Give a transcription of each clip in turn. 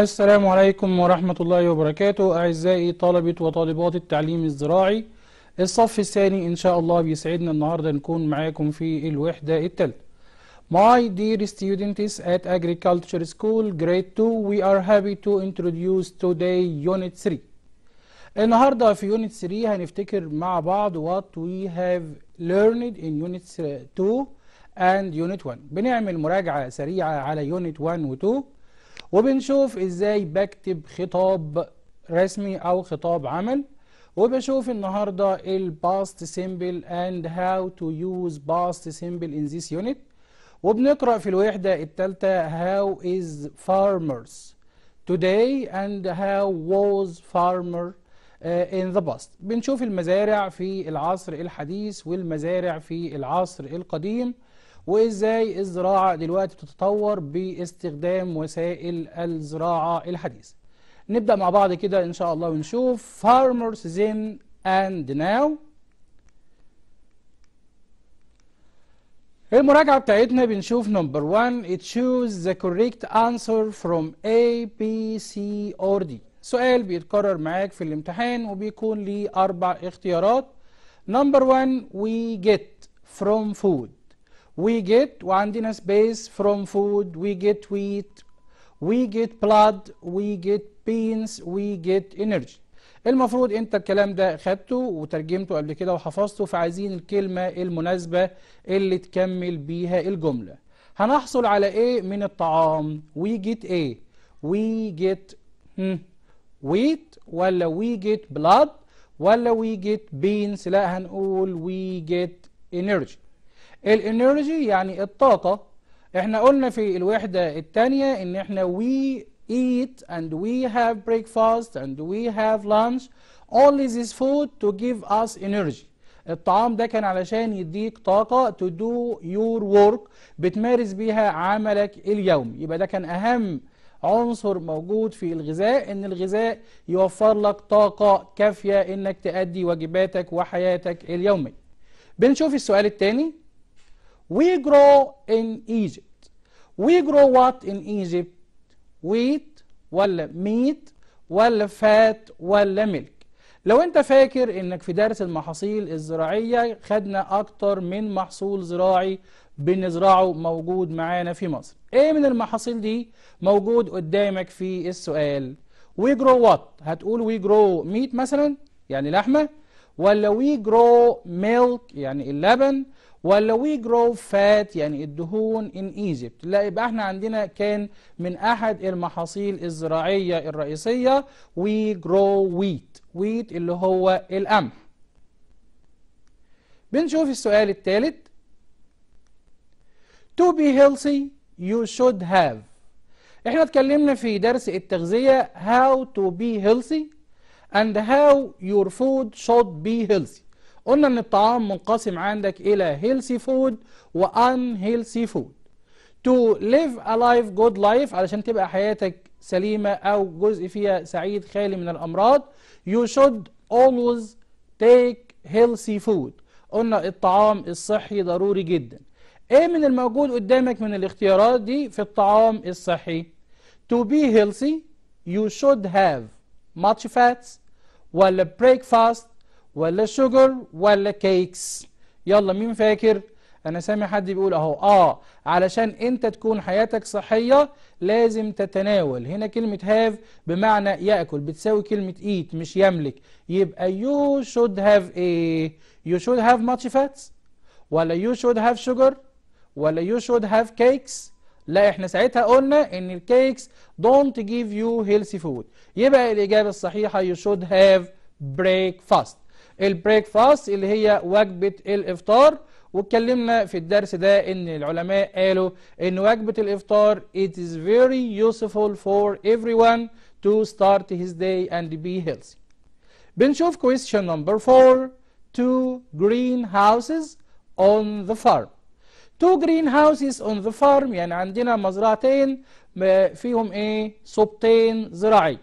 السلام عليكم ورحمة الله وبركاته أعزائي طلبة وطالبات التعليم الزراعي الصف الثاني إن شاء الله بيسعدنا النهاردة نكون معاكم في الوحدة التالتة My dear students at Agriculture School Grade 2 We are happy to introduce today Unit 3 النهاردة في Unit 3 هنفتكر مع بعض what we have learned in Unit 2 and Unit 1 بنعمل مراجعة سريعة على Unit 1 و 2 وبنشوف ازاي بكتب خطاب رسمي او خطاب عمل وبشوف النهاردة الباست سيمبل اند هاو تو يوز باست سيمبل ان ذيس يونت وبنقرأ في الوحدة التالتة هاو از فارمرز توداي اند هاو ووز فارمر ان ذا باست بنشوف المزارع في العصر الحديث والمزارع في العصر القديم وازاي الزراعة دلوقتي بتتطور باستخدام وسائل الزراعة الحديثة نبدأ مع بعض كده ان شاء الله ونشوف farmers then and now المراجعة بتاعتنا بنشوف نمبر 1 it choose the correct answer from A, B, C or D سؤال بيتكرر معاك في الامتحان وبيكون ليه أربع اختيارات نمبر 1 we get from food we get وعندنا space from food we get wheat we get blood we get beans we get energy المفروض انت الكلام ده خدته وترجمته قبل كده وحفظته فعايزين الكلمة المناسبة اللي تكمل بيها الجملة هنحصل على ايه من الطعام we get ايه we get hmm, wheat ولا we get blood ولا we get beans لا هنقول we get energy الانرجي يعني الطاقة احنا قلنا في الوحدة الثانية ان احنا we eat and we have breakfast and we have lunch only this food to give us energy الطعام ده كان علشان يديك طاقة to do your work بتمارس بيها عملك اليومي يبقى ده كان أهم عنصر موجود في الغذاء ان الغذاء يوفر لك طاقة كافية انك تأدي واجباتك وحياتك اليومية بنشوف السؤال الثاني We grow in Egypt. We grow what in Egypt? Wheat ولا meat ولا fat ولا milk. لو انت فاكر انك في درس المحاصيل الزراعية خدنا اكتر من محصول زراعي بنزرعه موجود معانا في مصر ايه من المحاصيل دي موجود قدامك في السؤال we grow what هتقول we grow meat مثلا يعني لحمة ولا we grow milk يعني اللبن ولا وي جرو فات يعني الدهون ان ايجيبت لا يبقى احنا عندنا كان من احد المحاصيل الزراعيه الرئيسيه وي جرو ويت ويت اللي هو القمح بنشوف السؤال الثالث to be healthy you should have احنا اتكلمنا في درس التغذيه how to be healthy and how your food should be healthy قلنا ان الطعام منقسم عندك الى هيلثي فود وان هيلثي فود تو ليف ا لايف جود لايف علشان تبقى حياتك سليمه او جزء فيها سعيد خالي من الامراض يو شود اولويز تيك هيلسي فود قلنا الطعام الصحي ضروري جدا ايه من الموجود قدامك من الاختيارات دي في الطعام الصحي to be healthy you should have much fats ولا breakfast ولا الشجر ولا كيكس يلا مين فاكر انا سامع حد بيقول اهو اه علشان انت تكون حياتك صحية لازم تتناول هنا كلمة هاف بمعنى يأكل بتساوي كلمة ايت مش يملك يبقى you should have ايه you should have much فاتس ولا you should have sugar ولا you should have cakes لا احنا ساعتها قلنا ان الكيكس don't give you healthy food يبقى الاجابة الصحيحة you should have breakfast البريك فاست اللي هي وجبة الإفطار واتكلمنا في الدرس ده ان العلماء قالوا ان وجبة الإفطار it is very useful for everyone to start his day and be healthy بنشوف question number four two greenhouses on the farm two greenhouses on the farm يعني عندنا مزرعتين فيهم ايه صبتين زراعي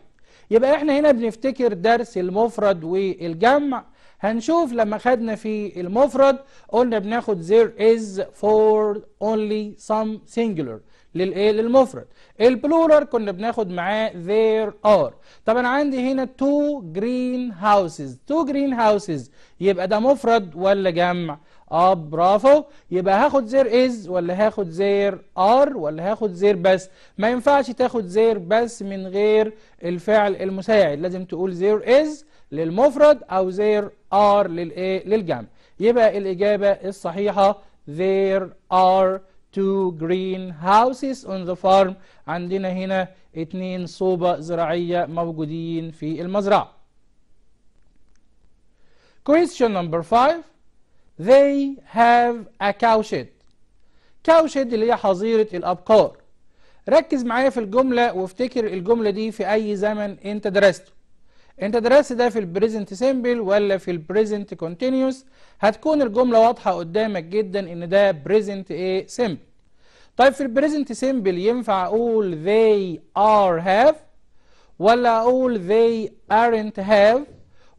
يبقى احنا هنا بنفتكر درس المفرد والجمع هنشوف لما خدنا في المفرد قلنا بناخد there is for only some singular للايه للمفرد البلورال كنا بناخد معاه there are طب انا عندي هنا two green houses two green houses يبقى ده مفرد ولا جمع اه برافو يبقى هاخد there is ولا هاخد there are ولا هاخد there بس ما ينفعش تاخد there بس من غير الفعل المساعد لازم تقول there is للمفرد أو there are للإيه للجمع يبقى الإجابة الصحيحة there are two houses on the farm عندنا هنا اتنين صوبة زراعية موجودين في المزرعة question number five they have a cow shed cow shed اللي هي حظيرة الأبقار ركز معايا في الجملة وافتكر الجملة دي في أي زمن أنت درسته انت درست ده في البريزنت سيمبل ولا في البريزنت كونتينيوس هتكون الجمله واضحه قدامك جدا ان ده بريزنت ايه سيمبل طيب في البريزنت سيمبل ينفع اقول they are have ولا اقول they aren't have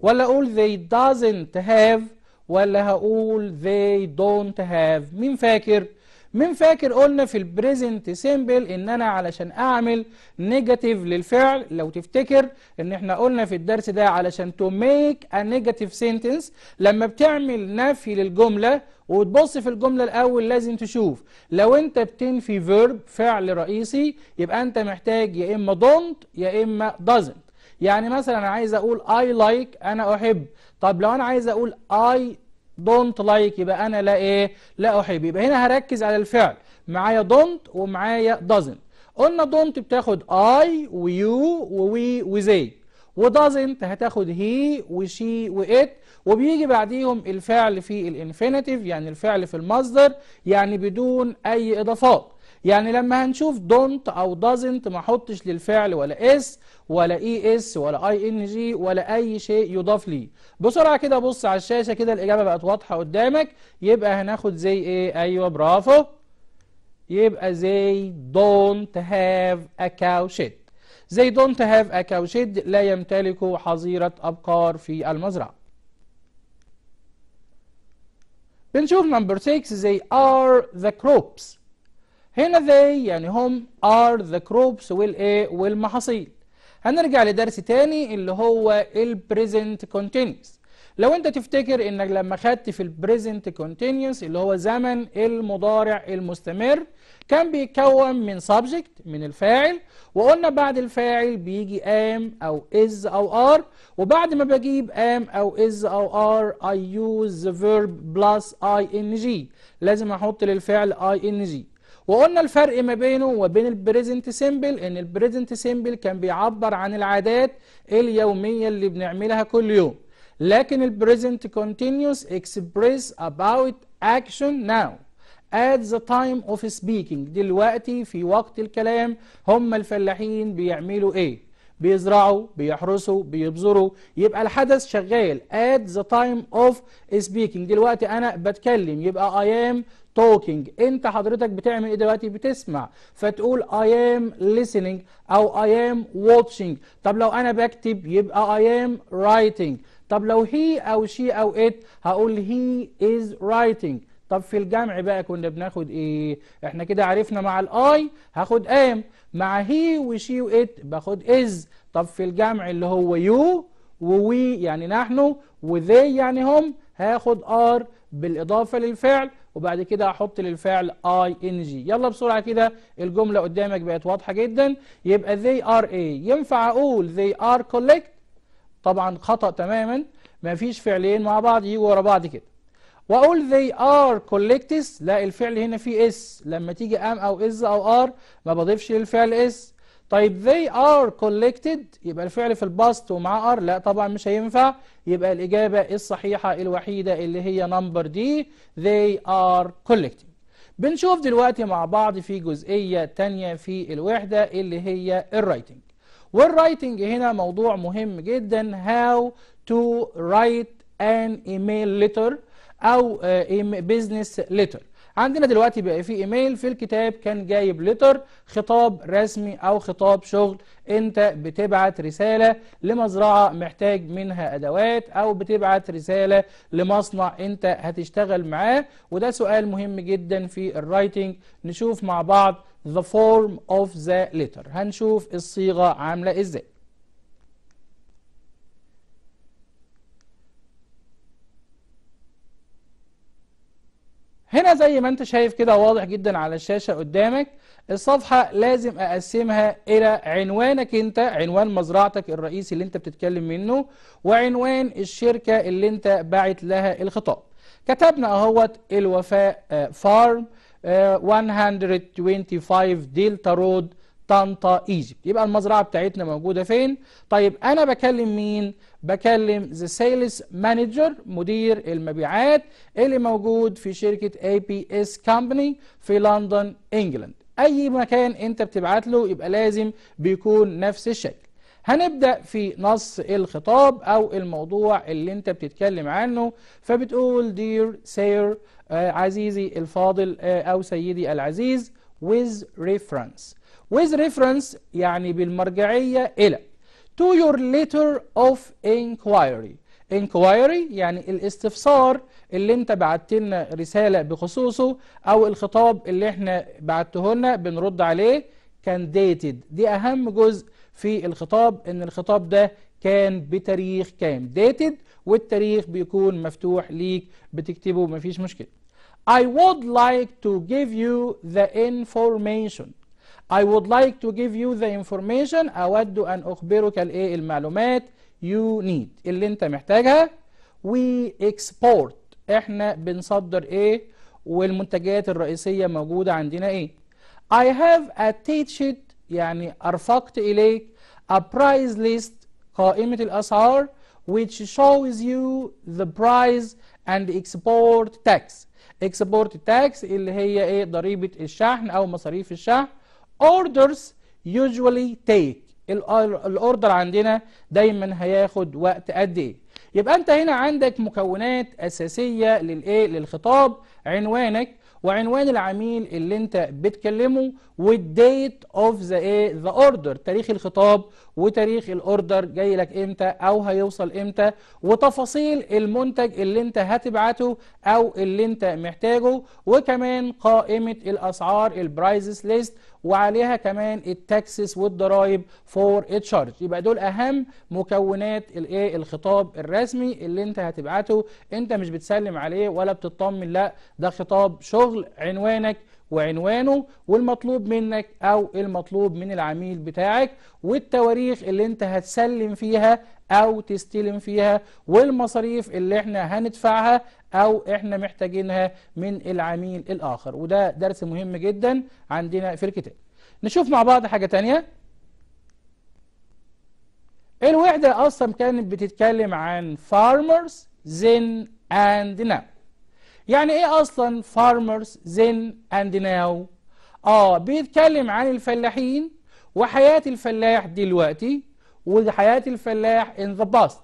ولا اقول they doesn't have ولا هقول they don't have مين فاكر مين فاكر قلنا في البريزنت سيمبل ان انا علشان اعمل نيجاتيف للفعل لو تفتكر ان احنا قلنا في الدرس ده علشان تو ميك ا نيجاتيف سنتنس لما بتعمل نفي للجمله وتبص في الجمله الاول لازم تشوف لو انت بتنفي فيرب فعل رئيسي يبقى انت محتاج يا اما دونت يا اما doesn't يعني مثلا عايز اقول لايك like انا احب طب لو انا عايز اقول اي دونت لايك like يبقى انا لا ايه لا احب يبقى هنا هركز على الفعل معايا دونت ومعايا دازنت قلنا دونت بتاخد اي ويو ووي وزي ودازنت هتاخد هي وشي وات وبيجي بعديهم الفعل في الانفينيتيف يعني الفعل في المصدر يعني بدون اي اضافات يعني لما هنشوف دونت او دازنت ما احطش للفعل ولا اس ولا اي اس ولا اي ان جي ولا اي شيء يضاف ليه بسرعه كده بص على الشاشه كده الاجابه بقت واضحه قدامك يبقى هناخد زي ايه ايوه برافو يبقى زي don't have a cow shed زي don't have a cow shed لا يمتلك حظيرة أبقار في المزرعة بنشوف نمبر 6 زي are the crops هنا they يعني هم are the crops والايه والمحاصيل هنرجع لدرس تاني اللي هو البريزنت كونتينيوس لو انت تفتكر انك لما خدت في البريزنت كونتينيوس اللي هو زمن المضارع المستمر كان بيتكون من subject من الفاعل وقلنا بعد الفاعل بيجي am او is او are وبعد ما بجيب am او is او are I use the verb plus ing لازم احط للفعل ing وقلنا الفرق ما بينه وبين البريزنت سيمبل ان البريزنت سيمبل كان بيعبر عن العادات اليوميه اللي بنعملها كل يوم لكن البريزنت كونتينوس اكسبريس about action now at the time of speaking دلوقتي في وقت الكلام هم الفلاحين بيعملوا ايه بيزرعوا بيحرسوا بيبذروا يبقى الحدث شغال at the time of speaking دلوقتي انا بتكلم يبقى I am توكينج انت حضرتك بتعمل ايه دلوقتي بتسمع فتقول اي ام listening او اي ام watching طب لو انا بكتب يبقى اي ام رايتنج طب لو هي او شي او ات هقول هي از رايتنج طب في الجمع بقى كنا بناخد ايه احنا كده عرفنا مع الاي هاخد ام مع هي وشي وات باخد از طب في الجمع اللي هو يو ووي يعني نحن وذي يعني هم هاخد ار بالإضافة للفعل وبعد كده أحط للفعل ing يلا بسرعة كده الجملة قدامك بقت واضحة جدا يبقى they are a ينفع أقول they are collect طبعا خطأ تماما ما فيش فعلين مع بعض يجوا ورا بعض كده واقول they are collectors لا الفعل هنا فيه اس لما تيجي ام او از او ار ما بضيفش للفعل اس طيب they are collected يبقى الفعل في الباست ومعاه are لا طبعا مش هينفع يبقى الإجابة الصحيحة الوحيدة اللي هي نمبر دي they are collected بنشوف دلوقتي مع بعض في جزئية تانية في الوحدة اللي هي الرايتنج والرايتنج هنا موضوع مهم جدا how to write an email letter أو آه، business letter عندنا دلوقتي بقى في ايميل في الكتاب كان جايب لتر خطاب رسمي او خطاب شغل انت بتبعت رسالة لمزرعة محتاج منها ادوات او بتبعت رسالة لمصنع انت هتشتغل معاه وده سؤال مهم جدا في الرايتنج نشوف مع بعض the form of the letter هنشوف الصيغة عاملة ازاي هنا زي ما انت شايف كده واضح جدا على الشاشة قدامك الصفحة لازم أقسمها إلى عنوانك أنت عنوان مزرعتك الرئيسي اللي أنت بتتكلم منه وعنوان الشركة اللي أنت باعت لها الخطاب كتبنا أهوت الوفاء آه، فارم 125 آه، دلتا رود طنطا ايجيبت يبقى المزرعه بتاعتنا موجوده فين طيب انا بكلم مين بكلم ذا سيلز مانجر مدير المبيعات اللي موجود في شركه اي بي اس كومباني في لندن انجلند اي مكان انت بتبعت له يبقى لازم بيكون نفس الشكل هنبدأ في نص الخطاب أو الموضوع اللي أنت بتتكلم عنه فبتقول دير سير آه، عزيزي الفاضل آه، أو سيدي العزيز with reference with reference يعني بالمرجعية إلى to your letter of inquiry inquiry يعني الاستفسار اللي انت بعت لنا رسالة بخصوصه أو الخطاب اللي احنا بعته لنا بنرد عليه كان dated دي أهم جزء في الخطاب إن الخطاب ده كان بتاريخ كام dated والتاريخ بيكون مفتوح ليك بتكتبه مفيش مشكلة I would like to give you the information I would like to give you the information أود أن أخبرك الإيه المعلومات you need اللي أنت محتاجها we export إحنا بنصدر إيه والمنتجات الرئيسية موجودة عندنا إيه I have attached يعني أرفقت إليك a price list قائمة الأسعار which shows you the price and export tax export tax اللي هي إيه ضريبة الشحن أو مصاريف الشحن orders usually take الاوردر عندنا دايما هياخد وقت قد ايه يبقى انت هنا عندك مكونات اساسيه للايه للخطاب عنوانك وعنوان العميل اللي انت بتكلمه والديت اوف ذا ايه ذا اوردر تاريخ الخطاب وتاريخ الاوردر جاي لك امتى او هيوصل امتى وتفاصيل المنتج اللي انت هتبعته او اللي انت محتاجه وكمان قائمه الاسعار البرايزس ليست وعليها كمان التاكسس والضرايب فور تشارج يبقى دول اهم مكونات الايه الخطاب الرسمي اللي انت هتبعته انت مش بتسلم عليه ولا بتطمن لا ده خطاب شغل عنوانك وعنوانه والمطلوب منك او المطلوب من العميل بتاعك والتواريخ اللي انت هتسلم فيها او تستلم فيها والمصاريف اللي احنا هندفعها أو إحنا محتاجينها من العميل الآخر وده درس مهم جدا عندنا في الكتاب نشوف مع بعض حاجة تانية الوحدة أصلا كانت بتتكلم عن farmers then and now يعني إيه أصلا farmers then and now آه بيتكلم عن الفلاحين وحياة الفلاح دلوقتي وحياة الفلاح in the past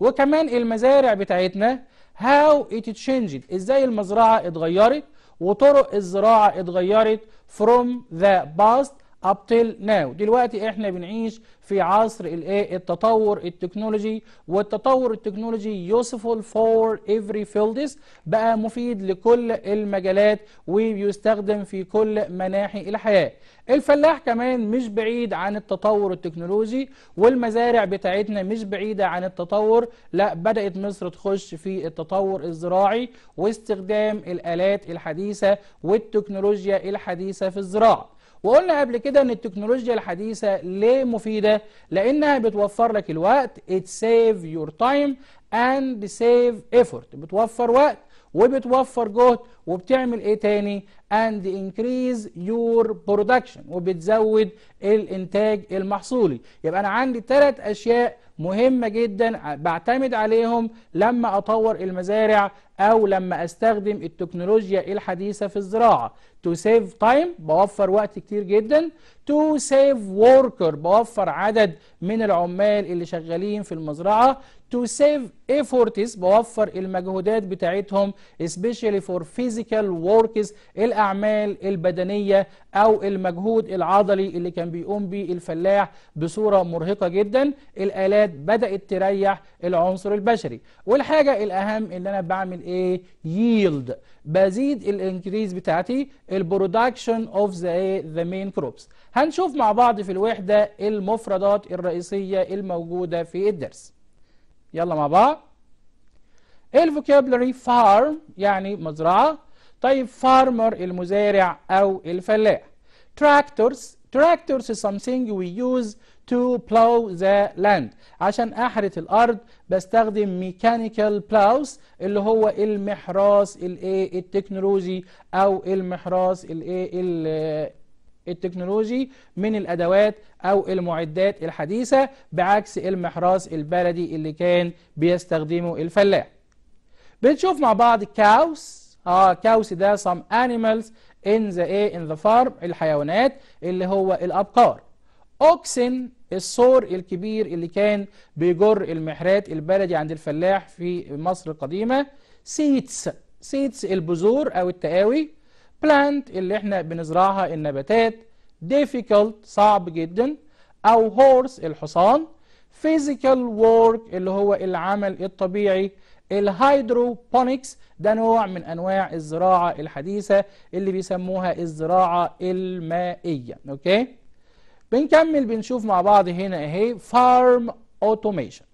وكمان المزارع بتاعتنا هاو ات changed ازاي المزرعه اتغيرت وطرق الزراعه اتغيرت from the past ابتل ناو دلوقتي احنا بنعيش في عصر الايه التطور التكنولوجي والتطور التكنولوجي useful for every فيلدز بقى مفيد لكل المجالات وبيستخدم في كل مناحي الحياه الفلاح كمان مش بعيد عن التطور التكنولوجي والمزارع بتاعتنا مش بعيده عن التطور لا بدات مصر تخش في التطور الزراعي واستخدام الالات الحديثه والتكنولوجيا الحديثه في الزراعه وقلنا قبل كده ان التكنولوجيا الحديثة ليه مفيدة لانها بتوفر لك الوقت it save your time and save effort بتوفر وقت وبتوفر جهد وبتعمل ايه تاني and increase your production وبتزود الانتاج المحصولي يبقى انا عندي ثلاث اشياء مهمه جدا بعتمد عليهم لما اطور المزارع او لما استخدم التكنولوجيا الحديثه في الزراعه to save time بوفر وقت كتير جدا تو سيف وركر بوفر عدد من العمال اللي شغالين في المزرعه تو سيف efforts بوفر المجهودات بتاعتهم especially for physical works الاعمال البدنيه او المجهود العضلي اللي كان بيقوم به الفلاح بصوره مرهقه جدا الالات بدات تريح العنصر البشري والحاجه الاهم ان انا بعمل ايه yield بزيد الانكريز بتاعتي البرودكشن اوف ذا ذا مين كروبس هنشوف مع بعض في الوحده المفردات الرئيسيه الموجوده في الدرس يلا مع بعض الفوكابلري فارم يعني مزرعه طيب فارمر المزارع او الفلاح تراكتورز تراكتورز is something we use to plow the land عشان أحرث الأرض بستخدم ميكانيكال بلاوس اللي هو المحراث الايه التكنولوجي أو المحراث الايه التكنولوجي من الأدوات أو المعدات الحديثة بعكس المحراث البلدي اللي كان بيستخدمه الفلاح بنشوف مع بعض كاوس اه كاوس ده some animals in the in the farm الحيوانات اللي هو الأبقار أوكسن السور الكبير اللي كان بيجر المحرات البلدي عند الفلاح في مصر القديمة سيتس سيتس البذور أو التقاوي بلانت اللي احنا بنزرعها النباتات difficult صعب جدا أو هورس الحصان physical work اللي هو العمل الطبيعي الهايدروبونكس ده نوع من أنواع الزراعة الحديثة اللي بيسموها الزراعة المائية أوكي؟ بنكمل بنشوف مع بعض هنا اهي فارم اوتوميشن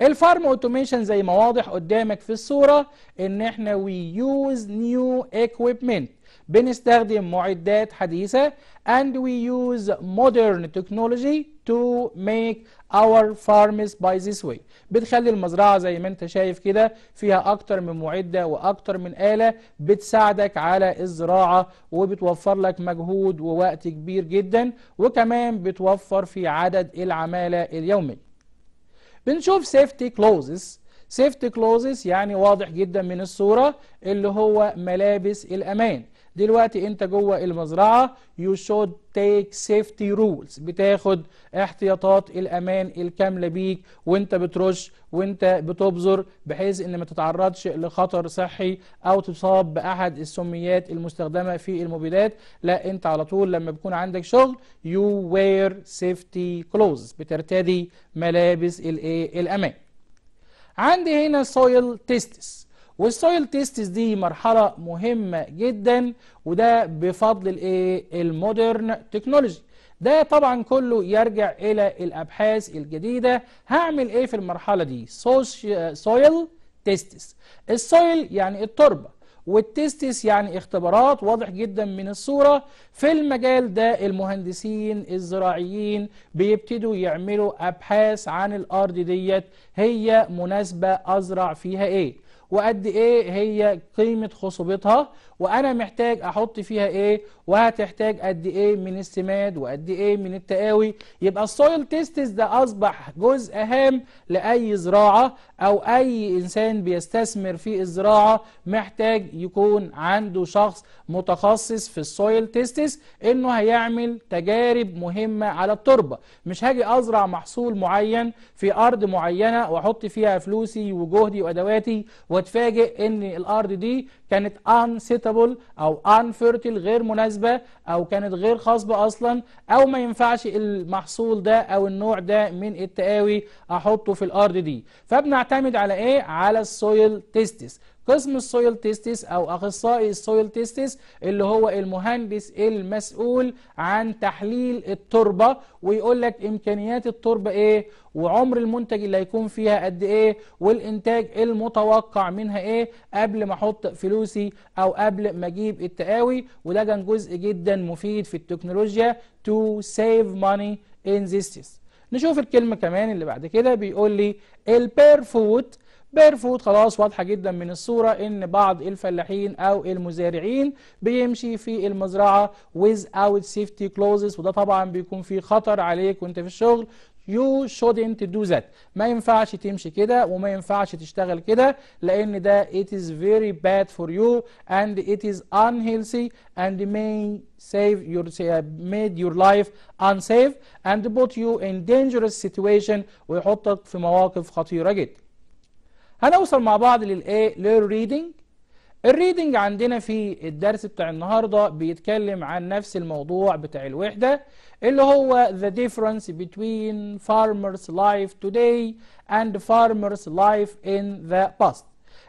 الفارم اوتوميشن زي ما واضح قدامك في الصوره ان احنا وي يوز نيو اكويبمنت بنستخدم معدات حديثة and we use modern technology to make our farms by this way بتخلي المزرعة زي ما انت شايف كده فيها اكتر من معدة واكتر من آلة بتساعدك على الزراعة وبتوفر لك مجهود ووقت كبير جدا وكمان بتوفر في عدد العمالة اليومي بنشوف safety clauses سيفتي clauses يعني واضح جدا من الصورة اللي هو ملابس الأمان دلوقتي انت جوه المزرعة you should take safety rules بتاخد احتياطات الامان الكاملة بيك وانت بترش وانت بتبذر بحيث ان ما تتعرضش لخطر صحي او تصاب باحد السميات المستخدمة في المبيدات لا انت على طول لما بيكون عندك شغل you wear safety clothes بترتدي ملابس إيه، الامان عندي هنا soil tests والسويل تيستس دي مرحلة مهمة جدا وده بفضل الايه المودرن تكنولوجي ده طبعا كله يرجع الى الابحاث الجديدة هعمل ايه في المرحلة دي سويل تيستس السويل يعني التربة والتستس يعني اختبارات واضح جدا من الصورة في المجال ده المهندسين الزراعيين بيبتدوا يعملوا أبحاث عن الأرض ديت هي مناسبة أزرع فيها إيه وقد ايه هي قيمة خصوبتها وانا محتاج احط فيها ايه وهتحتاج قد ايه من السماد وقد ايه من التقاوي يبقى السويل تيستس ده اصبح جزء هام لاي زراعه او اي انسان بيستثمر في الزراعه محتاج يكون عنده شخص متخصص في السويل تيستس انه هيعمل تجارب مهمه على التربه مش هاجي ازرع محصول معين في ارض معينه واحط فيها فلوسي وجهدي وادواتي واتفاجئ ان الارض دي كانت unsuitable suitable او unfertile غير مناسبة او كانت غير خصبة اصلا او ما ينفعش المحصول ده او النوع ده من التقاوي احطه في الارض دي فبنعتمد على ايه على السويل تيستس قسم السويل تيستس أو أخصائي السويل تيستس اللي هو المهندس المسؤول عن تحليل التربة ويقول لك إمكانيات التربة إيه وعمر المنتج اللي هيكون فيها قد إيه والإنتاج المتوقع منها إيه قبل ما أحط فلوسي أو قبل ما أجيب التقاوي وده كان جزء جدا مفيد في التكنولوجيا to save money in this نشوف الكلمة كمان اللي بعد كده بيقول لي البير فوت بيرفوت خلاص واضحة جدا من الصورة ان بعض الفلاحين او المزارعين بيمشي في المزرعة without safety clothes وده طبعا بيكون في خطر عليك وانت في الشغل you shouldn't do that ما ينفعش تمشي كده وما ينفعش تشتغل كده لان ده it is very bad for you and it is unhealthy and may save your made your life unsafe and put you in dangerous situation ويحطك في مواقف خطيرة جدا هنوصل مع بعض للايه للريدنج الريدنج عندنا في الدرس بتاع النهارده بيتكلم عن نفس الموضوع بتاع الوحده اللي هو the difference between farmer's life today and farmer's life in the past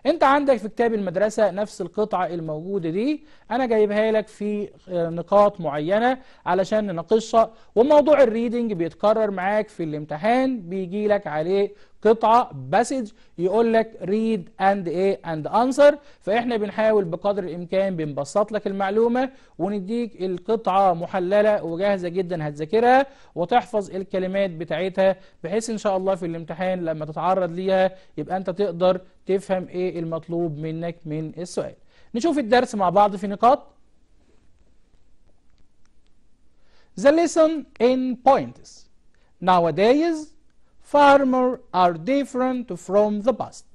انت عندك في كتاب المدرسة نفس القطعة الموجودة دي انا جايبها لك في آه، نقاط معينة علشان نناقشها وموضوع الريدنج بيتكرر معاك في الامتحان بيجي لك عليه قطعة باسج يقول لك ريد اند ايه اند انسر فاحنا بنحاول بقدر الامكان بنبسط لك المعلومة ونديك القطعة محللة وجاهزة جدا هتذاكرها وتحفظ الكلمات بتاعتها بحيث ان شاء الله في الامتحان لما تتعرض ليها يبقى انت تقدر تفهم ايه المطلوب منك من السؤال نشوف الدرس مع بعض في نقاط The lesson in points Nowadays more are different from the past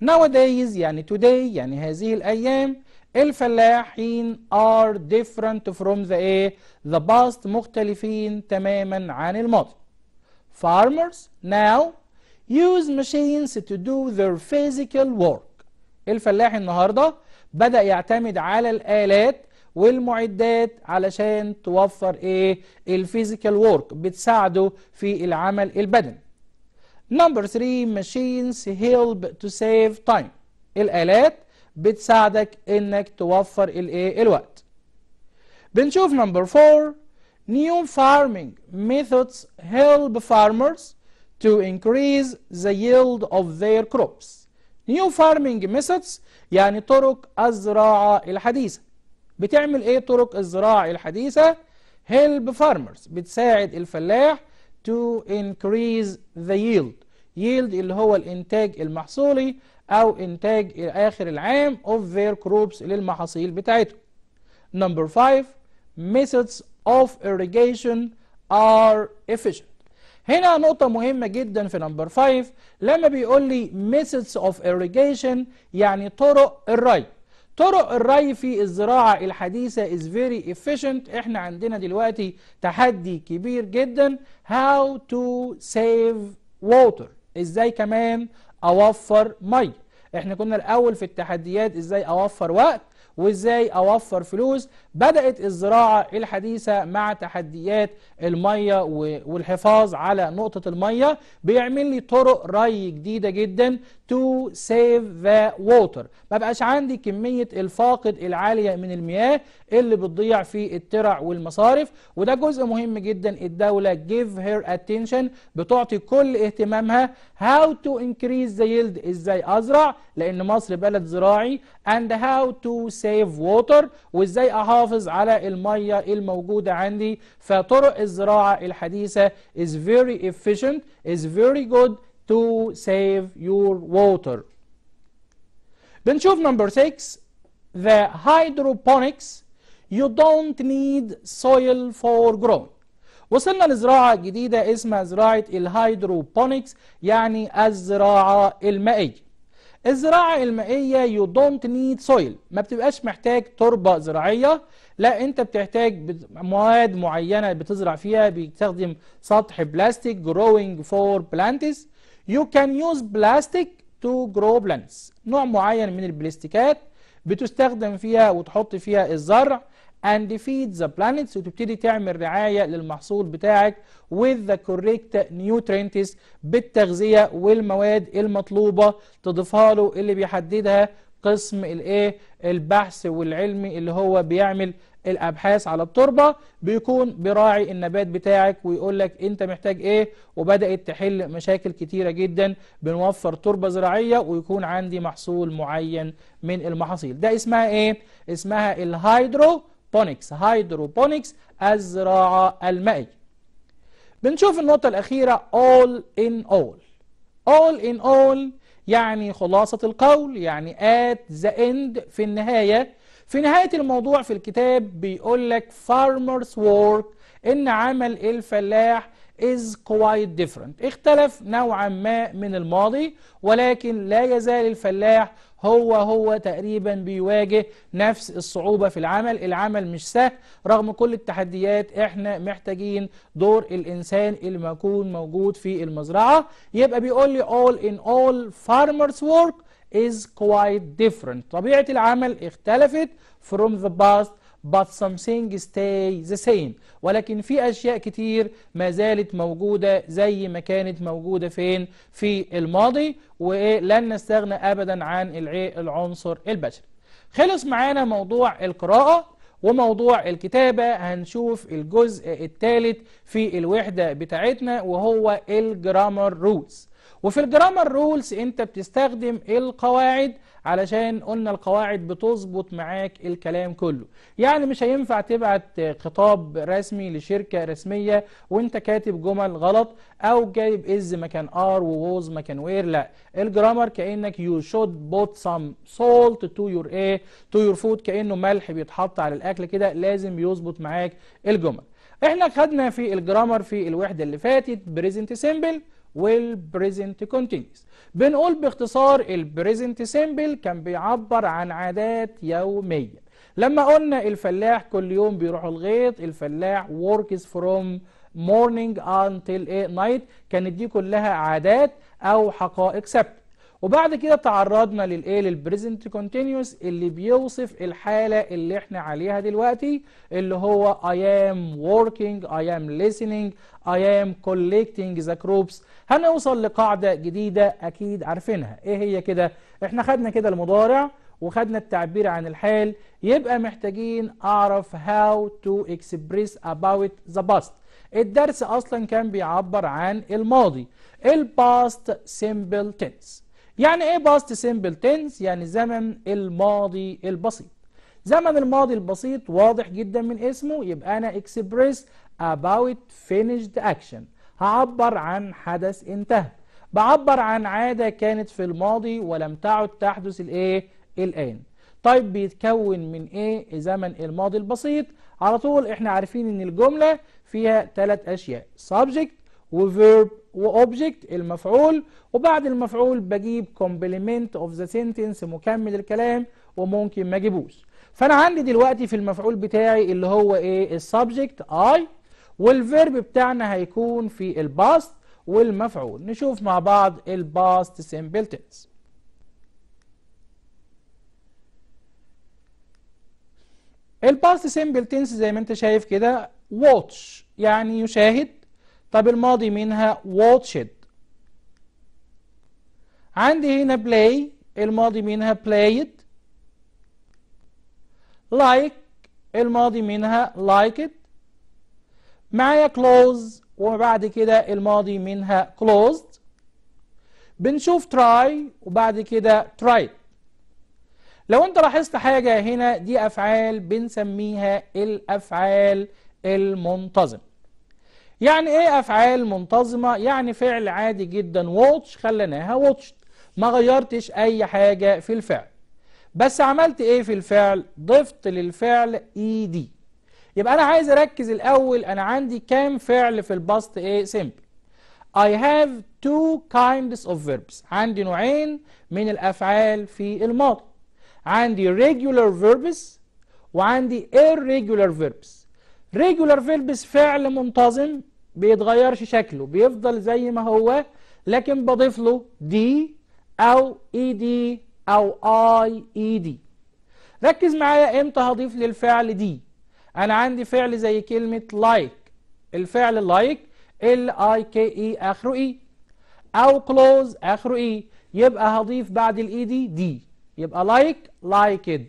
nowadays يعني today يعني هذه الأيام الفلاحين are different from the ايه the past مختلفين تماما عن الماضي farmers now use machines to do their physical work الفلاح النهارده بدأ يعتمد على الآلات والمعدات علشان توفر ايه الفيزيكال وورك بتساعده في العمل البدني نمبر 3 ماشينز هيلب تو سيف تايم الالات بتساعدك انك توفر الايه الوقت بنشوف نمبر 4 new farming methods help farmers to increase the yield of their crops new farming methods يعني طرق الزراعة الحديثة بتعمل ايه طرق الزراعة الحديثة help farmers بتساعد الفلاح to increase the yield yield اللي هو الإنتاج المحصولي أو إنتاج آخر العام of their crops للمحاصيل بتاعتهم Number 5 methods of irrigation are efficient هنا نقطة مهمة جدا في number 5 لما بيقول لي methods of irrigation يعني طرق الري طرق الري في الزراعة الحديثة is very efficient احنا عندنا دلوقتي تحدي كبير جدا how to save water ازاي كمان اوفر مي احنا كنا الاول في التحديات ازاي اوفر وقت وازاي اوفر فلوس بدأت الزراعة الحديثة مع تحديات المية والحفاظ على نقطة المية بيعمل لي طرق ري جديدة جدا to save the water ما بقاش عندي كمية الفاقد العالية من المياه اللي بتضيع في الترع والمصارف وده جزء مهم جدا الدولة give her attention بتعطي كل اهتمامها how to increase the yield ازاي ازرع لان مصر بلد زراعي and how to save water وازاي احافظ احافظ على المية الموجودة عندي فطرق الزراعة الحديثة is very efficient is very good to save your water بنشوف number 6 the hydroponics you don't need soil for growing وصلنا لزراعة جديدة اسمها زراعة الهايدروبونيكس يعني الزراعة المائية الزراعة المائية you don't need soil ما بتبقاش محتاج تربة زراعية لا انت بتحتاج مواد معينة بتزرع فيها بيستخدم سطح بلاستيك growing for plants you can use plastic to grow plants نوع معين من البلاستيكات بتستخدم فيها وتحط فيها الزرع and feed the planets وتبتدي تعمل رعاية للمحصول بتاعك with the correct nutrients بالتغذية والمواد المطلوبة تضيفها له اللي بيحددها قسم الايه البحث والعلمي اللي هو بيعمل الابحاث على التربه بيكون بيراعي النبات بتاعك ويقول لك انت محتاج ايه وبدات تحل مشاكل كتيره جدا بنوفر تربه زراعيه ويكون عندي محصول معين من المحاصيل ده اسمها ايه اسمها الهيدرو بونكس هيدروبونكس الزراعة المائية بنشوف النقطة الأخيرة all in all all in all يعني خلاصة القول يعني at the end في النهاية في نهاية الموضوع في الكتاب بيقول لك farmers work إن عمل الفلاح is quite different اختلف نوعا ما من الماضي ولكن لا يزال الفلاح هو هو تقريبا بيواجه نفس الصعوبة في العمل العمل مش سهل رغم كل التحديات احنا محتاجين دور الإنسان اللي مكون موجود في المزرعة يبقى بيقول لي all in all farmers work is quite different طبيعة العمل اختلفت from the past but some things stay the same ولكن في أشياء كتير ما زالت موجودة زي ما كانت موجودة فين في الماضي ولن نستغنى أبدا عن العنصر البشري خلص معانا موضوع القراءة وموضوع الكتابة هنشوف الجزء الثالث في الوحدة بتاعتنا وهو الجرامر رولز وفي الجرامر رولز انت بتستخدم القواعد علشان قلنا القواعد بتظبط معاك الكلام كله يعني مش هينفع تبعت خطاب رسمي لشركة رسمية وانت كاتب جمل غلط او جايب از مكان ار ووز مكان وير لا الجرامر كأنك يو شود بوت some سولت تو يور ايه تو يور فود كأنه ملح بيتحط على الاكل كده لازم يظبط معاك الجمل احنا خدنا في الجرامر في الوحدة اللي فاتت بريزنت simple والبريزنت كونتينيوس بنقول باختصار البريزنت سيمبل كان بيعبر عن عادات يوميه لما قلنا الفلاح كل يوم بيروح الغيط الفلاح works from morning until night كانت دي كلها عادات او حقائق ثابته وبعد كده تعرضنا للايه للبريزنت كونتينيوس اللي بيوصف الحاله اللي احنا عليها دلوقتي اللي هو I am working I am listening I am collecting the groups هنوصل لقاعده جديده اكيد عارفينها ايه هي كده احنا خدنا كده المضارع وخدنا التعبير عن الحال يبقى محتاجين اعرف هاو تو اكسبريس اباوت ذا باست الدرس اصلا كان بيعبر عن الماضي الباست سمبل tense يعني ايه باست سيمبل تنس يعني زمن الماضي البسيط زمن الماضي البسيط واضح جدا من اسمه يبقى انا اكسبريس اباوت فينيشد اكشن هعبر عن حدث انتهى بعبر عن عادة كانت في الماضي ولم تعد تحدث الايه الان طيب بيتكون من ايه زمن الماضي البسيط على طول احنا عارفين ان الجملة فيها ثلاث اشياء subject وverb وobject المفعول وبعد المفعول بجيب complement of the sentence مكمل الكلام وممكن ما اجيبوش فانا عندي دلوقتي في المفعول بتاعي اللي هو ايه السبجكت اي والفيرب بتاعنا هيكون في الباست والمفعول نشوف مع بعض الباست simple tense الباست simple tense زي ما انت شايف كده watch يعني يشاهد طب الماضي منها watched عندي هنا play الماضي منها played like الماضي منها liked معايا close وبعد كده الماضي منها closed بنشوف try وبعد كده tried لو انت لاحظت حاجة هنا دي أفعال بنسميها الأفعال المنتظمة يعني ايه افعال منتظمه يعني فعل عادي جدا واتش خليناها واتش ما غيرتش اي حاجه في الفعل بس عملت ايه في الفعل ضفت للفعل اي e دي يبقى انا عايز اركز الاول انا عندي كام فعل في الباست ايه سيمبل I have two kinds of verbs عندي نوعين من الافعال في الماضي عندي regular verbs وعندي irregular verbs ريجولار فيلبس فعل منتظم بيتغيرش شكله بيفضل زي ما هو لكن بضيف له دي او اي e دي او اي اي دي ركز معايا امتى هضيف للفعل دي انا عندي فعل زي كلمه لايك like. الفعل لايك ال اي كي اي اخره اي e. او كلوز اخره اي e. يبقى هضيف بعد الاي دي دي يبقى لايك لايكد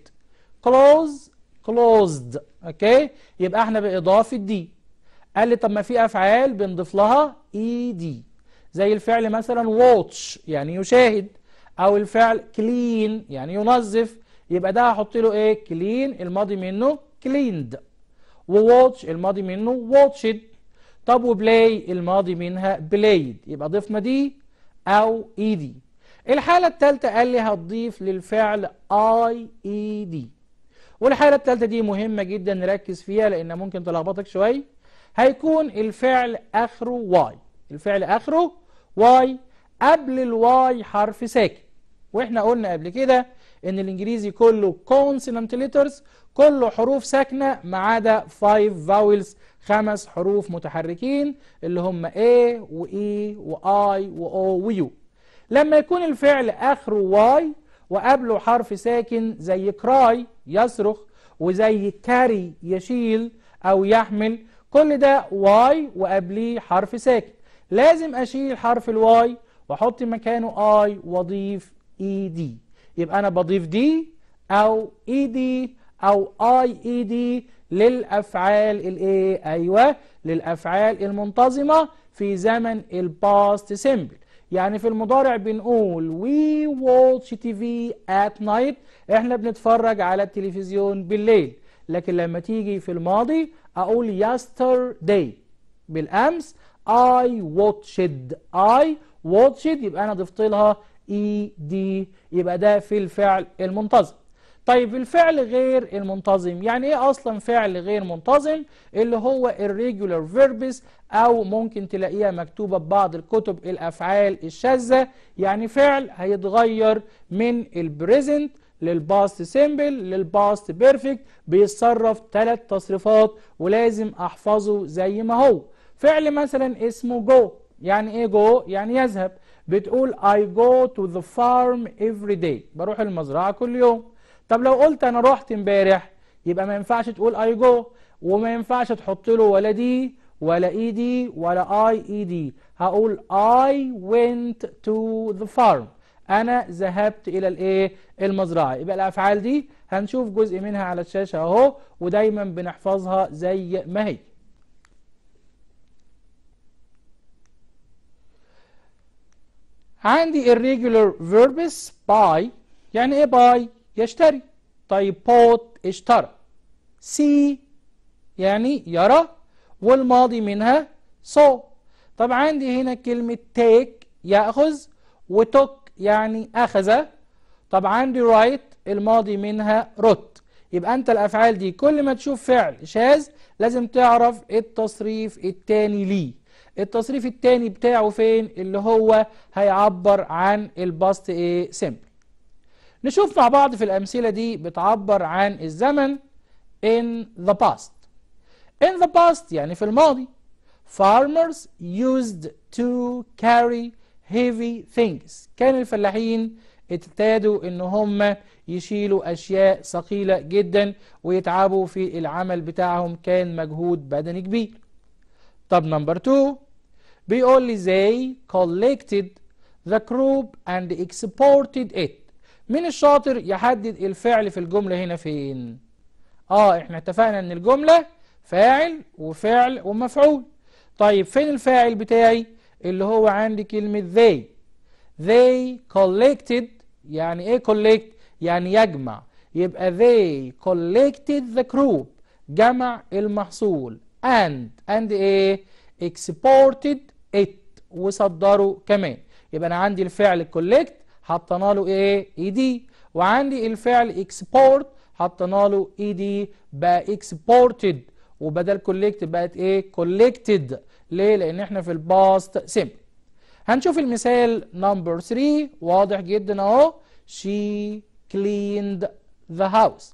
كلوز closed اوكي يبقى احنا باضافه دي قال لي طب ما في افعال بنضيف لها اي e دي زي الفعل مثلا واتش يعني يشاهد او الفعل كلين يعني ينظف يبقى ده هحط له ايه كلين الماضي منه كليند وواتش الماضي منه واتشد طب وبلاي الماضي منها بلايد يبقى ضفنا دي او اي e دي الحالة الثالثة قال لي هتضيف للفعل اي اي دي والحالة الثالثة دي مهمة جدا نركز فيها لأن ممكن تلخبطك شوية هيكون الفعل آخره واي الفعل آخره واي قبل الواي حرف ساكن واحنا قلنا قبل كده ان الانجليزي كله consonant letters كله حروف ساكنة ما عدا five vowels خمس حروف متحركين اللي هم A و E و I و O و U لما يكون الفعل آخره واي وقبله حرف ساكن زي cry يصرخ وزي كاري يشيل أو يحمل كل ده واي وقبليه حرف ساكن لازم أشيل حرف الواي وأحط مكانه اي وأضيف اي e دي يبقى أنا بضيف دي أو اي e دي أو اي اي دي للأفعال الإيه؟ أيوه للأفعال المنتظمة في زمن الباست سيمبل يعني في المضارع بنقول we watch TV at night احنا بنتفرج على التلفزيون بالليل لكن لما تيجي في الماضي اقول yesterday بالامس I watched I watched يبقى انا ضفت لها ed يبقى ده في الفعل المنتظم طيب الفعل غير المنتظم يعني ايه اصلا فعل غير منتظم اللي هو irregular verbs او ممكن تلاقيها مكتوبة ببعض الكتب الافعال الشاذة يعني فعل هيتغير من البريزنت للباست سيمبل للباست بيرفكت بيتصرف ثلاث تصريفات ولازم احفظه زي ما هو فعل مثلا اسمه جو يعني ايه جو يعني يذهب بتقول I go to the farm every day بروح المزرعة كل يوم طب لو قلت انا رحت امبارح يبقى ما ينفعش تقول اي جو وما ينفعش تحط له ولا دي ولا اي e دي ولا اي اي دي هقول اي ونت تو ذا فارم انا ذهبت الى الايه المزرعه يبقى الافعال دي هنشوف جزء منها على الشاشه اهو ودايما بنحفظها زي ما هي عندي irregular verbs by يعني ايه by يشتري طيب بوت اشترى سي يعني يرى والماضي منها سو طب عندي هنا كلمة تيك يأخذ وتوك يعني أخذ طب عندي رايت الماضي منها روت يبقى أنت الأفعال دي كل ما تشوف فعل شاذ لازم تعرف التصريف التاني ليه التصريف التاني بتاعه فين اللي هو هيعبر عن الباست ايه سمبل نشوف مع بعض في الأمثلة دي بتعبر عن الزمن in the past in the past يعني في الماضي farmers used to carry heavy things كان الفلاحين ابتدوا ان هم يشيلوا اشياء ثقيله جدا ويتعبوا في العمل بتاعهم كان مجهود بدني كبير طب نمبر 2 بيقول لي they collected the crop and exported it مين الشاطر يحدد الفعل في الجملة هنا فين اه احنا اتفقنا ان الجملة فاعل وفعل ومفعول طيب فين الفاعل بتاعي اللي هو عندي كلمة they they collected يعني ايه collect يعني يجمع يبقى they collected the group جمع المحصول and and ايه exported it وصدروا كمان يبقى انا عندي الفعل collect حطينا له ايه اي دي وعندي الفعل اكسبورت حطينا له اي دي بقى اكسبورتد وبدل كوليكت بقت ايه كوليكتد ليه لان احنا في الباست سيم هنشوف المثال نمبر 3 واضح جدا اهو she cleaned the house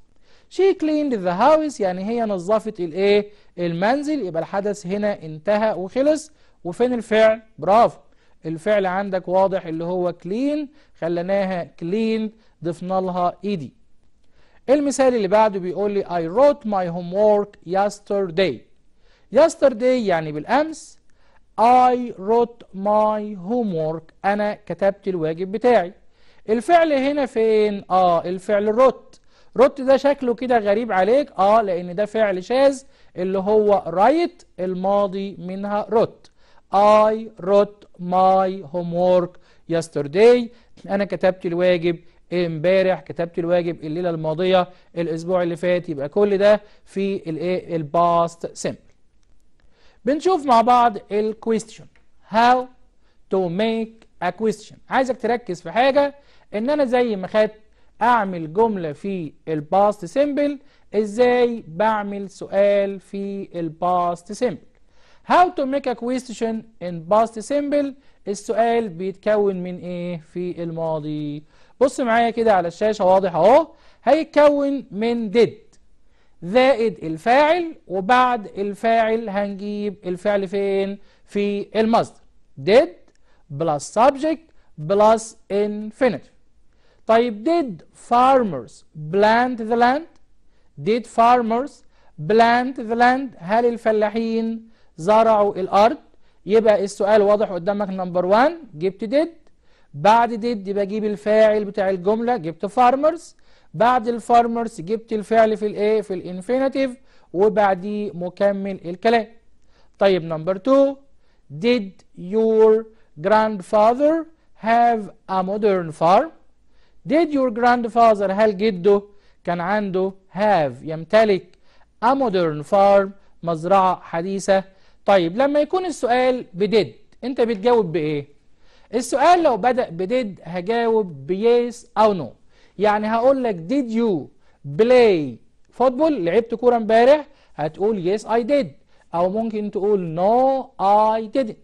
she cleaned the house يعني هي نظفت الايه المنزل يبقى الحدث هنا انتهى وخلص وفين الفعل برافو الفعل عندك واضح اللي هو كلين خليناها كلين ضفنا لها ايدي المثال اللي بعده بيقول لي I wrote my homework yesterday yesterday يعني بالأمس I wrote my homework أنا كتبت الواجب بتاعي الفعل هنا فين؟ آه الفعل روت روت ده شكله كده غريب عليك آه لأن ده فعل شاذ اللي هو write الماضي منها روت I wrote my homework yesterday أنا كتبت الواجب امبارح كتبت الواجب الليلة الماضية الأسبوع اللي فات يبقى كل ده في الايه الباست سيمبل بنشوف مع بعض الكويستشن how to make a question عايزك تركز في حاجة ان انا زي ما خدت اعمل جملة في الباست سيمبل ازاي بعمل سؤال في الباست سيمبل How to make a question in past simple السؤال بيتكون من ايه في الماضي بص معايا كده على الشاشة واضح اهو هيتكون من did زائد الفاعل وبعد الفاعل هنجيب الفعل فين في المصدر did plus subject plus infinitive طيب did farmers plant the land did farmers plant the land هل الفلاحين زرعوا الارض يبقى السؤال واضح قدامك نمبر 1 جبت ديد بعد ديد يبقى جيب الفاعل بتاع الجمله جبت فارمرز بعد الفارمرز جبت الفعل في الايه في الانفينيتيف وبعديه مكمل الكلام طيب نمبر 2 did your grandfather have a modern farm did your grandfather هل جده كان عنده have يمتلك a modern farm مزرعة حديثة طيب لما يكون السؤال بديد انت بتجاوب بايه السؤال لو بدأ بديد هجاوب بيس او نو يعني هقول لك did you play football لعبت كوره امبارح هتقول يس اي ديد او ممكن تقول نو اي ديدنت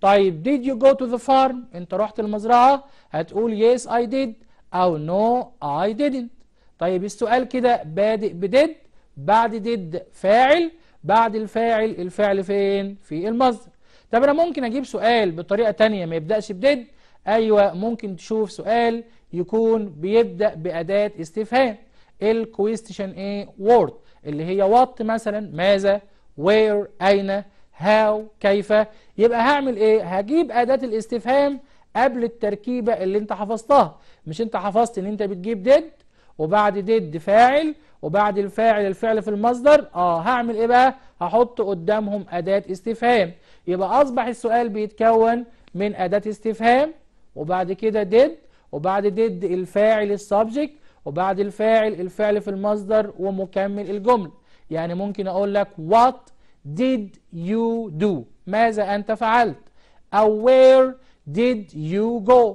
طيب did you go to the farm انت رحت المزرعه هتقول يس اي ديد او نو اي ديدنت طيب السؤال كده بادئ بديد بعد ديد فاعل بعد الفاعل الفعل فين في المصدر طب انا ممكن اجيب سؤال بطريقه تانية ما يبداش بديد ايوه ممكن تشوف سؤال يكون بيبدا باداه استفهام الكويستشن ايه وورد اللي هي وات مثلا ماذا وير اين هاو كيف يبقى هعمل ايه هجيب اداه الاستفهام قبل التركيبه اللي انت حفظتها مش انت حفظت ان انت بتجيب ديد وبعد ديد فاعل وبعد الفاعل الفعل في المصدر اه هعمل ايه بقى هحط قدامهم اداة استفهام يبقى اصبح السؤال بيتكون من اداة استفهام وبعد كده ديد وبعد ديد الفاعل السبجكت وبعد الفاعل الفعل في المصدر ومكمل الجملة يعني ممكن اقول لك what did you do ماذا انت فعلت او where did you go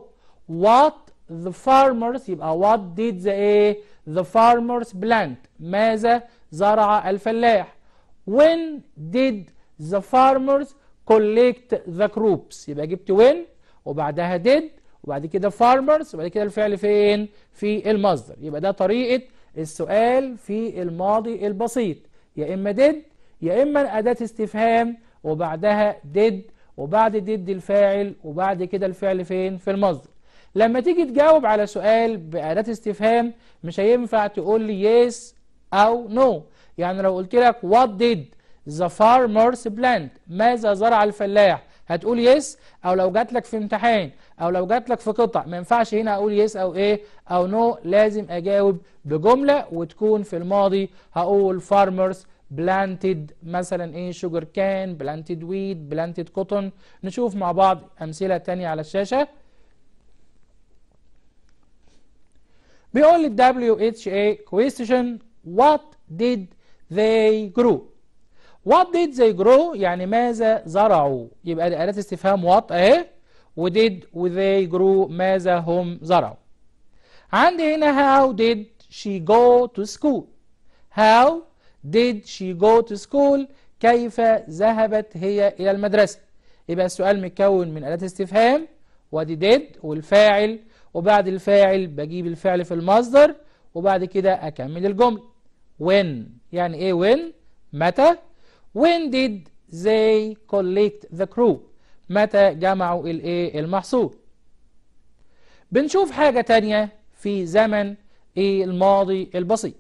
what the farmers يبقى what did the ايه The farmer's plant ماذا زرع الفلاح When did the farmers collect the crops يبقى جبت when وبعدها did وبعد كده farmers وبعد كده الفعل فين في المصدر يبقى ده طريقة السؤال في الماضي البسيط يا إما did يا إما أداة استفهام وبعدها did وبعد did الفاعل وبعد كده الفعل فين في المصدر لما تيجي تجاوب على سؤال بأداة استفهام مش هينفع تقول لي yes أو no يعني لو قلت لك what did the farmer's plant ماذا زرع الفلاح هتقول yes أو لو جات لك في امتحان أو لو جات لك في قطع ما ينفعش هنا أقول yes أو إيه أو no لازم أجاوب بجملة وتكون في الماضي هقول farmer's بلانتد مثلا ايه شوجر كان بلانتد ويد بلانتد كوتون نشوف مع بعض امثله تانية على الشاشه بيقول لي WHA question what did they grow what did they grow يعني ماذا زرعوا يبقى دي أداة استفهام what اهي وديد وذي جرو ماذا هم زرعوا عندي هنا how did she go to school how did she go to school كيف ذهبت هي إلى المدرسة يبقى السؤال متكون من أداة استفهام ودي ديد والفاعل وبعد الفاعل بجيب الفعل في المصدر وبعد كده أكمل الجملة when يعني إيه when متى when did they collect the crew متى جمعوا الإيه المحصول بنشوف حاجة تانية في زمن إيه الماضي البسيط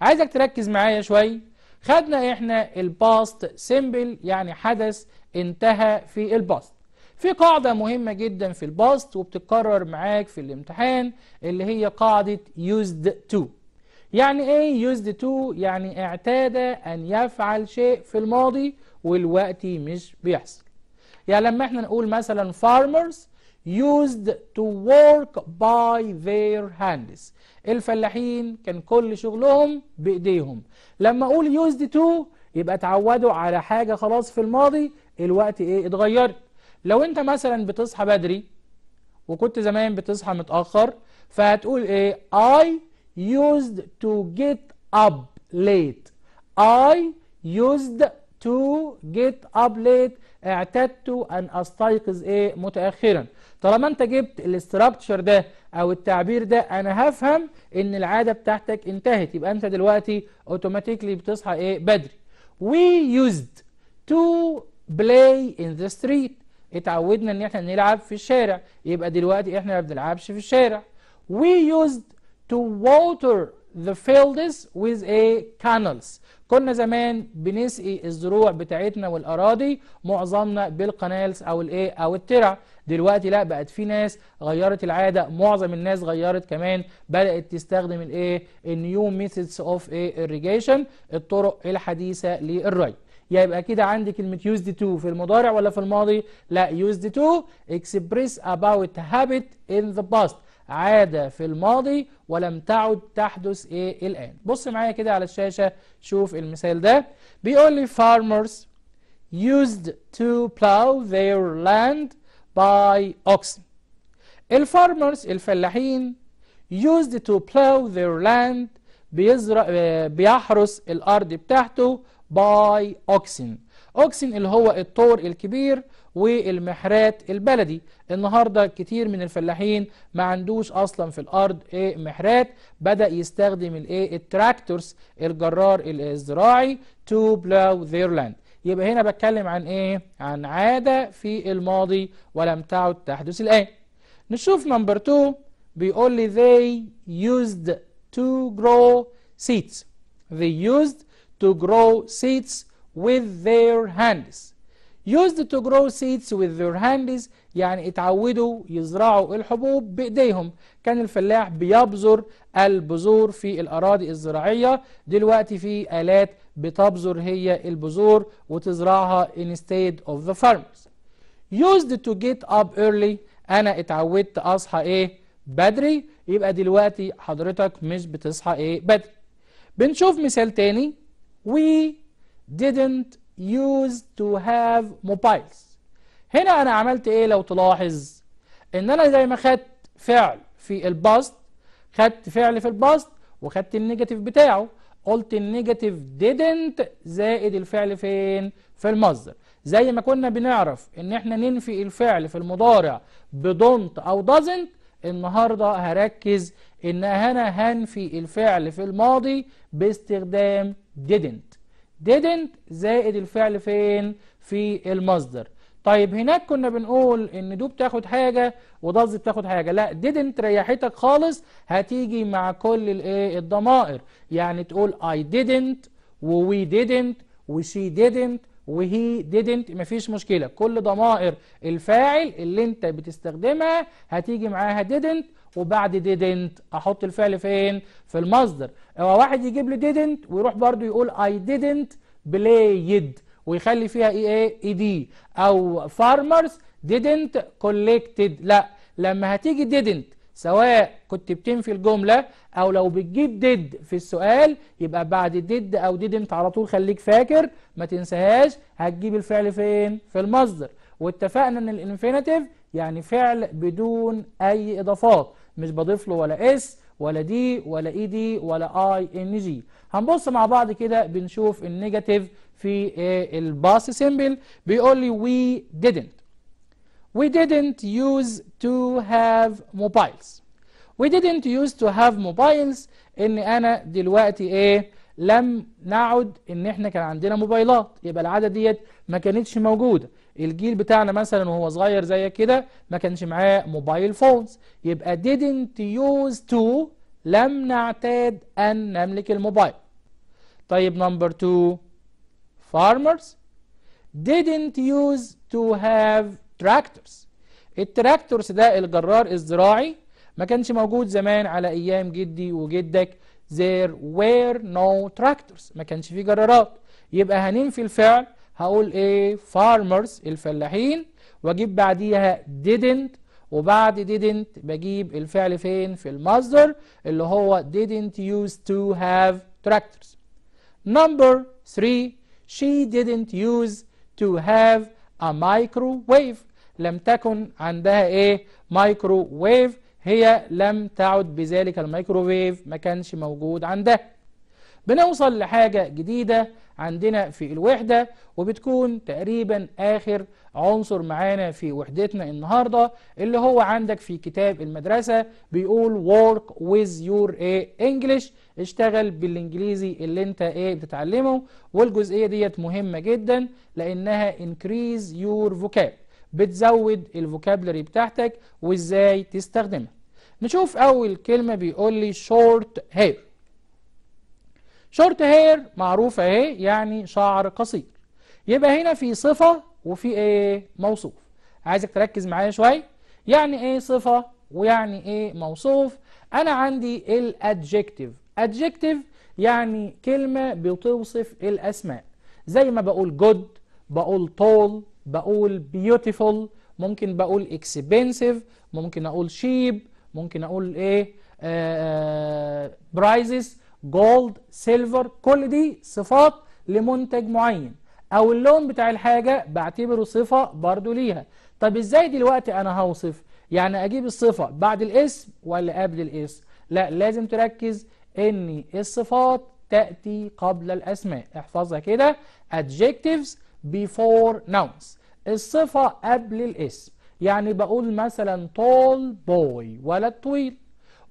عايزك تركز معايا شوي خدنا إحنا الباست سيمبل يعني حدث انتهى في الباست في قاعدة مهمة جدا في البسط وبتتكرر معاك في الامتحان اللي هي قاعدة used to يعني ايه used to يعني اعتاد ان يفعل شيء في الماضي والوقت مش بيحصل يعني لما احنا نقول مثلا farmers used to work by their hands الفلاحين كان كل شغلهم بايديهم لما اقول used to يبقى اتعودوا على حاجة خلاص في الماضي الوقت ايه اتغيرت لو انت مثلا بتصحى بدري وكنت زمان بتصحى متأخر فهتقول ايه I used to get up late I used to get up late اعتدت ان استيقظ ايه متاخرا طالما انت جبت الاستراكشر ده او التعبير ده انا هفهم ان العاده بتاعتك انتهت يبقى انت دلوقتي اوتوماتيكلي بتصحى ايه بدري we used to play in the street اتعودنا ان احنا نلعب في الشارع يبقى دلوقتي احنا ما بنلعبش في الشارع we used to water the fields with a canals كنا زمان بنسقي الزروع بتاعتنا والاراضي معظمنا بالقنالس او الايه او الترع دلوقتي لا بقت في ناس غيرت العاده معظم الناس غيرت كمان بدات تستخدم الايه النيو ميثودز اوف ايه irrigation الطرق الحديثه للري يبقى كده عندي كلمة used to في المضارع ولا في الماضي لا used to express about habit in the past عادة في الماضي ولم تعد تحدث ايه الآن بص معايا كده على الشاشة شوف المثال ده بيقول لي farmers used to plow their land by oxen الفارمرز الفلاحين used to plow their land بيزرع بيحرس الأرض بتاعته باي اوكسن اوكسن اللي هو الطور الكبير والمحرات البلدي النهاردة كتير من الفلاحين ما عندوش اصلا في الارض ايه محرات بدأ يستخدم الايه التراكتورز الجرار الزراعي to بلو their land يبقى هنا بتكلم عن ايه عن عادة في الماضي ولم تعد تحدث الآن نشوف نمبر 2 بيقول لي they used to grow seeds they used to grow seeds with their hands used to grow seeds with their hands يعني اتعودوا يزرعوا الحبوب بإيديهم كان الفلاح بيبذر البذور في الأراضي الزراعية دلوقتي في آلات بتبذر هي البذور وتزرعها instead of the farms used to get up early أنا اتعودت أصحى إيه بدري يبقى دلوقتي حضرتك مش بتصحى إيه بدري بنشوف مثال تاني we didn't used to have mobiles هنا أنا عملت إيه لو تلاحظ إن أنا زي ما خدت فعل في الباست خدت فعل في الباست وخدت النيجاتيف بتاعه قلت النيجاتيف didn't زائد الفعل فين في المصدر زي ما كنا بنعرف ان احنا ننفي الفعل في المضارع بدونت او doesn't النهاردة هركز ان انا هنفي الفعل في الماضي باستخدام didn't didn't زائد الفعل فين في المصدر طيب هناك كنا بنقول ان دو بتاخد حاجة وضز بتاخد حاجة لا didn't ريحتك خالص هتيجي مع كل الايه الضمائر يعني تقول I didn't و we didn't و she didn't وهي didn't مفيش مشكلة كل ضمائر الفاعل اللي انت بتستخدمها هتيجي معاها didn't وبعد didn't احط الفعل فين في المصدر هو واحد يجيب لي didn't ويروح برضو يقول I didn't played ويخلي فيها اي اي اي دي او farmers didn't collected لا لما هتيجي didn't سواء كنت بتنفي الجملة أو لو بتجيب ديد في السؤال يبقى بعد ديد أو ديد أنت على طول خليك فاكر ما تنساهاش هتجيب الفعل فين؟ في المصدر واتفقنا أن الانفينيتيف يعني فعل بدون أي إضافات مش بضيف له ولا اس ولا دي ولا اي دي ولا اي ان جي هنبص مع بعض كده بنشوف النيجاتيف في ايه؟ الباس سيمبل بيقول لي وي didn't وي didn't يوز تو هاف موبايلز وي didn't يوز تو هاف موبايلز ان انا دلوقتي ايه لم نعد ان احنا كان عندنا موبايلات يبقى العاده ديت ما كانتش موجوده الجيل بتاعنا مثلا وهو صغير زي كده ما كانش معاه موبايل فونز يبقى didn't use to لم نعتاد أن نملك الموبايل طيب نمبر 2 farmers didn't use to have tractors التراكتورز ده الجرار الزراعي ما كانش موجود زمان على أيام جدي وجدك there were no tractors ما كانش فيه جرارات يبقى هننفي الفعل هقول ايه farmers الفلاحين واجيب بعديها didn't وبعد didn't بجيب الفعل فين في المصدر اللي هو didn't used to have tractors number 3 she didn't use to have a microwave لم تكن عندها ايه microwave هي لم تعد بذلك الميكروويف ما كانش موجود عندها بنوصل لحاجة جديدة عندنا في الوحدة وبتكون تقريبا آخر عنصر معانا في وحدتنا النهاردة اللي هو عندك في كتاب المدرسة بيقول work with your English اشتغل بالانجليزي اللي انت ايه بتتعلمه والجزئية ديت مهمة جدا لانها increase your vocab بتزود الفوكابلري بتاعتك وازاي تستخدمها نشوف اول كلمة بيقول لي short hair شورت هير معروفة ايه يعني شعر قصير يبقى هنا في صفة وفي ايه موصوف عايزك تركز معايا شوية يعني ايه صفة ويعني ايه موصوف انا عندي الادجكتيف ادجكتيف يعني كلمة بتوصف الأسماء زي ما بقول جود بقول طول بقول بيوتيفول ممكن بقول اكسبنسيف ممكن أقول شيب ممكن أقول إيه آه, آه، جولد سيلفر كل دي صفات لمنتج معين او اللون بتاع الحاجة بعتبره صفة برضو ليها طب ازاي دلوقتي انا هوصف يعني اجيب الصفة بعد الاسم ولا قبل الاسم لا لازم تركز ان الصفات تأتي قبل الاسماء احفظها كده adjectives before nouns الصفة قبل الاسم يعني بقول مثلا tall boy ولد طويل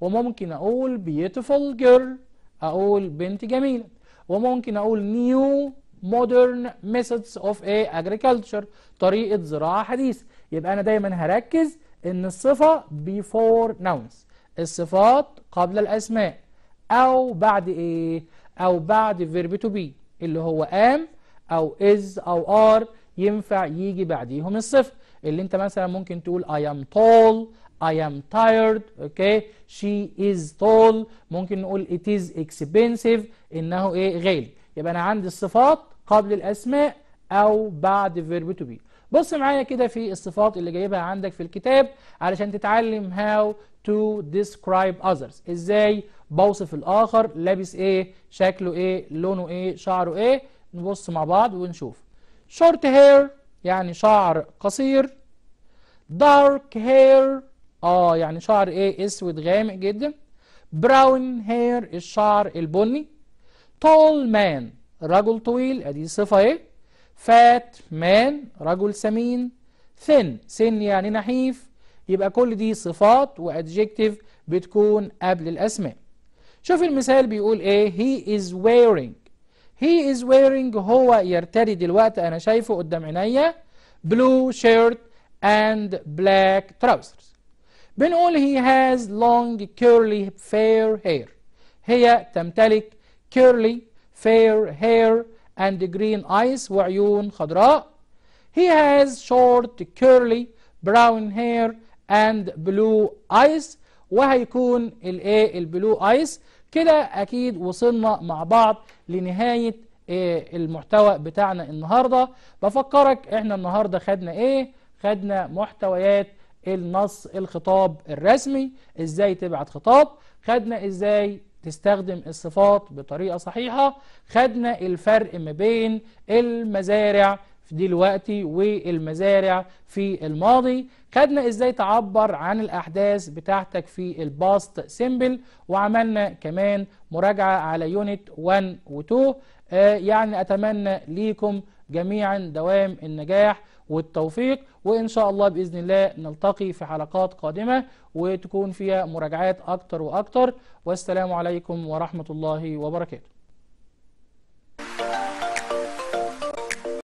وممكن اقول beautiful girl اقول بنت جميله وممكن اقول نيو مودرن ميثودز اوف ايه اجريكلتشر طريقه زراعه حديثه يبقى انا دايما هركز ان الصفه بيفور ناونز الصفات قبل الاسماء او بعد ايه او بعد فيرب تو بي اللي هو ام او از او ار ينفع يجي بعديهم الصفة اللي انت مثلا ممكن تقول I am tall I am tired اوكي okay. she is tall ممكن نقول it is expensive إنه إيه غالي يبقى أنا عندي الصفات قبل الأسماء أو بعد verb to be بص معايا كده في الصفات اللي جايبها عندك في الكتاب علشان تتعلم how to describe others إزاي بوصف الآخر لابس إيه شكله إيه لونه إيه شعره إيه نبص مع بعض ونشوف short hair يعني شعر قصير dark hair اه يعني شعر ايه اسود غامق جدا براون هير الشعر البني تول مان رجل طويل ادي صفة ايه فات مان رجل سمين ثن سن يعني نحيف يبقى كل دي صفات وادجكتيف بتكون قبل الاسماء شوف المثال بيقول ايه he is wearing he is wearing هو يرتدي دلوقتي انا شايفه قدام عينيا blue shirt and black trousers بنقول he has long curly fair hair هي تمتلك curly fair hair and green eyes وعيون خضراء he has short curly brown hair and blue eyes وهيكون الايه البلو ايس كده اكيد وصلنا مع بعض لنهايه إيه المحتوى بتاعنا النهارده بفكرك احنا النهارده خدنا ايه خدنا محتويات النص الخطاب الرسمي ازاي تبعت خطاب خدنا ازاي تستخدم الصفات بطريقة صحيحة خدنا الفرق ما بين المزارع في دلوقتي والمزارع في الماضي خدنا ازاي تعبر عن الاحداث بتاعتك في الباست سيمبل وعملنا كمان مراجعة على يونت 1 و 2 آه يعني اتمنى ليكم جميعا دوام النجاح والتوفيق وإن شاء الله بإذن الله نلتقي في حلقات قادمة وتكون فيها مراجعات أكتر وأكتر والسلام عليكم ورحمة الله وبركاته